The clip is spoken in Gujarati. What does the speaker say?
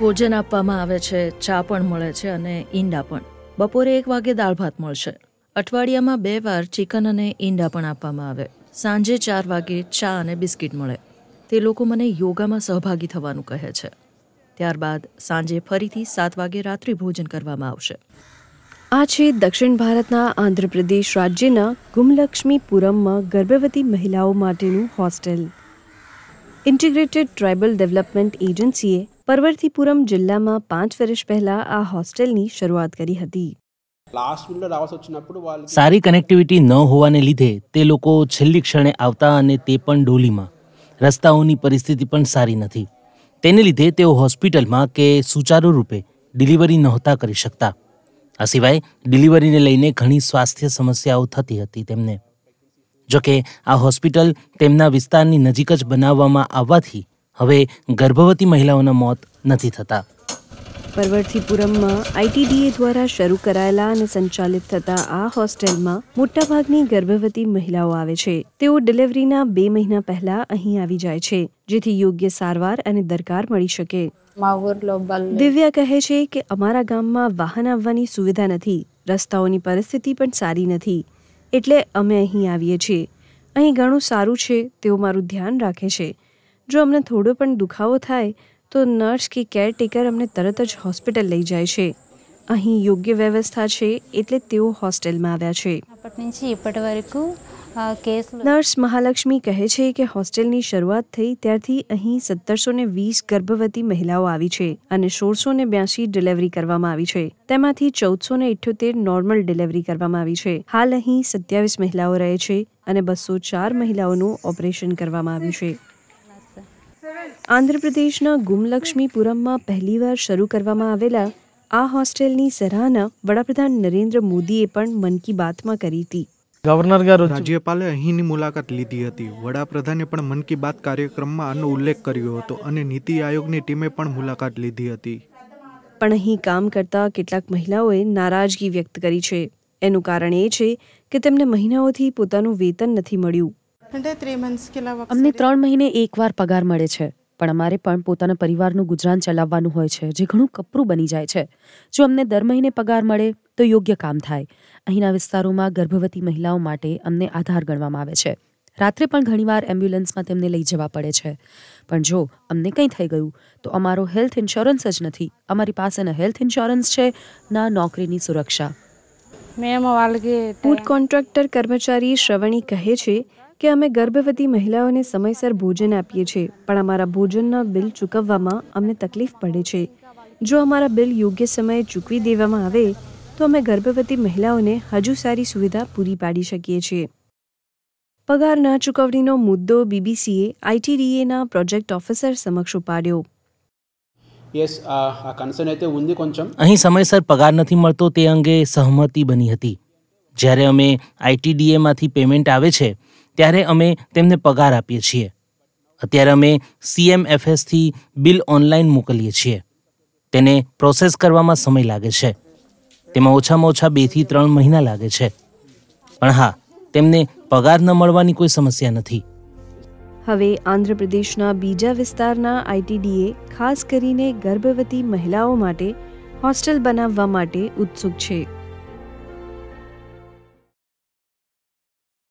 ભોજન આપવામાં આવે છે ચા પણ મળે છે અને ઈંડા પણ બપોરે એક વાગે દાળ ભાત મળશે અઠવાડિયામાં બે વાર ચિકન અને ઈંડા પણ આપવામાં આવે સાંજે ચાર વાગે ચા અને બિસ્કિટ મળે તે લોકો મને યોગામાં સહભાગી થવાનું કહે છે ત્યારબાદ સાંજે ફરીથી સાત વાગે રાત્રિ ભોજન કરવામાં આવશે આ છે દક્ષિણ ભારતના આંધ્રપ્રદેશ રાજ્યના ગુમલક્ષ્મીપુરમમાં ગર્ભવતી મહિલાઓ માટેનું હોસ્ટેલ ઇન્ટિગ્રેટેડ ટ્રાઇબલ ડેવલપમેન્ટ એજન્સીએ પરવર્તીપુરમ જિલ્લામાં પાંચ વર્ષ પહેલા આ હોસ્ટેલની શરૂઆત કરી હતી સારી કનેક્ટિવિટી ન હોવાને લીધે તે લોકો છેલ્લી ક્ષણે આવતા અને તે પણ ડોલીમાં રસ્તાઓની પરિસ્થિતિ પણ સારી નથી તેને લીધે તેઓ હોસ્પિટલમાં કે સુચારુ રૂપે ડિલિવરી નહોતા કરી શકતા આ સિવાય ડિલિવરીને લઈને ઘણી સ્વાસ્થ્ય સમસ્યાઓ થતી હતી તેમને જોકે આ હોસ્પિટલ તેમના વિસ્તારની નજીક જ બનાવવામાં આવવાથી હવે ગર્ભવતી મહિલાઓના મોત નથી થતા પર્વતીપુરમમાં આઈટીડીએ દ્વારા શરૂ કરાયેલા અને સંચાલિત થતા આ હોસ્ટેલમાં મોટાભાગની ગર્ભવતી મહિલાઓ આવે છે તેઓ ડિલિવરીના બે મહિના પહેલા અહીં આવી જાય છે જેથી યોગ્ય સારવાર અને દરકાર મળી શકે દિવ્યા કહે છે કે અમારા ગામમાં વાહન આવવાની સુવિધા નથી રસ્તાઓની પરિસ્થિતિ પણ સારી નથી એટલે અમે અહીં આવીએ છીએ અહીં ઘણું સારું છે તેઓ મારું ધ્યાન રાખે છે જો અમને થોડો પણ દુખાવો થાય તો નર્સ કે કેરટેકર અમને તરત જ હોસ્પિટલ લઈ જાય છે અહીં યોગ્ય વ્યવસ્થા છે એટલે તેઓ હોસ્ટેલમાં આવ્યા છે નર્સ મહાલક્ષ્મી કહે છે કે હોસ્ટેલની શરૂઆત થઈ ત્યારથી અહીં સત્તરસો ને વીસ ગર્ભવતી મહિલાઓ આવી છે અને સોળસો ને બ્યાસી ડિલિવરી કરવામાં આવી છે તેમાંથી ચૌદસો ને ઇઠ્યોતેર નોર્મલ ડિલિવરી કરવામાં આવી છે હાલ અહીં સત્યાવીસ મહિલાઓ રહે છે અને બસો ચાર મહિલાઓનું ઓપરેશન કરવામાં આવ્યું છે આંધ્રપ્રદેશના ગુમલક્ષ્મીપુરમમાં પહેલીવાર શરૂ કરવામાં આવેલા આ હોસ્ટેલની સરાહના વડાપ્રધાન નરેન્દ્ર મોદીએ પણ મન કી બાતમાં કરી હતી ગવર્નર રાજ્યપાલે અહીંની મુલાકાત લીધી હતી વડાપ્રધાને પણ મન કી બાત કાર્યક્રમમાં આનો ઉલ્લેખ કર્યો હતો અને નીતિ આયોગની ટીમે પણ મુલાકાત લીધી હતી પણ અહીં કામ કરતા કેટલાક મહિલાઓએ નારાજગી વ્યક્ત કરી છે એનું કારણ એ છે કે તેમને મહિનાઓથી પોતાનું વેતન નથી મળ્યું અમને ત્રણ મહિને એકવાર પગાર મળે છે પણ અમારે પણ પોતાના પરિવારનું ગુજરાન ચલાવવાનું હોય છે જે ઘણું કપરું બની જાય છે જો અમને દર મહિને પગાર મળે તો યોગ્ય કામ થાય અહીંના વિસ્તારોમાં ગર્ભવતી મહિલાઓ માટે અમને આધાર ગણવામાં આવે છે રાત્રે પણ ઘણીવાર એમ્બ્યુલન્સમાં તેમને લઈ જવા પડે છે પણ જો અમને કંઈ થઈ ગયું તો અમારો હેલ્થ ઇન્સ્યોરન્સ જ નથી અમારી પાસે ન હેલ્થ ઇન્સ્યોરન્સ છે ના નોકરીની સુરક્ષા ફૂડ કોન્ટ્રાક્ટર કર્મચારી શ્રવણી કહે છે કે અમે ગર્ભવતી મહિલાઓને સમયસર ભોજન આપીએ છીએ પણ અમારા ભોજનના બિલ ચૂકવવામાં અમને તકલીફ પડે છે જો અમારા બિલ યોગ્ય સમયે ચૂકવી દેવામાં આવે તો અમે ગર્ભવતી મહિલાઓને હજુ સારી સુવિધા પૂરી પાડી શકીએ છીએ પગાર ના ચૂકવણીનો મુદ્દો બીબીસીએ આઈટીડીએના પ્રોજેક્ટ ઓફિસર સમક્ષ ઉપાડ્યો અહીં સમયસર પગાર નથી મળતો તે અંગે સહમતિ બની હતી જ્યારે અમે આઈટીડીએમાંથી પેમેન્ટ આવે છે ત્યારે અમે તેમને પગાર આપીએ છીએ અત્યારે અમે સીએમએફએસથી બિલ ઓનલાઈન મોકલીએ છીએ તેને પ્રોસેસ કરવામાં સમય લાગે છે તેમાં ઓછામાં ઓછા બેથી ત્રણ મહિના લાગે છે પણ હા તેમને પગાર ન મળવાની કોઈ સમસ્યા નથી હવે આંધ્રપ્રદેશના બીજા વિસ્તારના આઈટીડીએ ખાસ કરીને ગર્ભવતી મહિલાઓ માટે હોસ્ટેલ બનાવવા માટે ઉત્સુક છે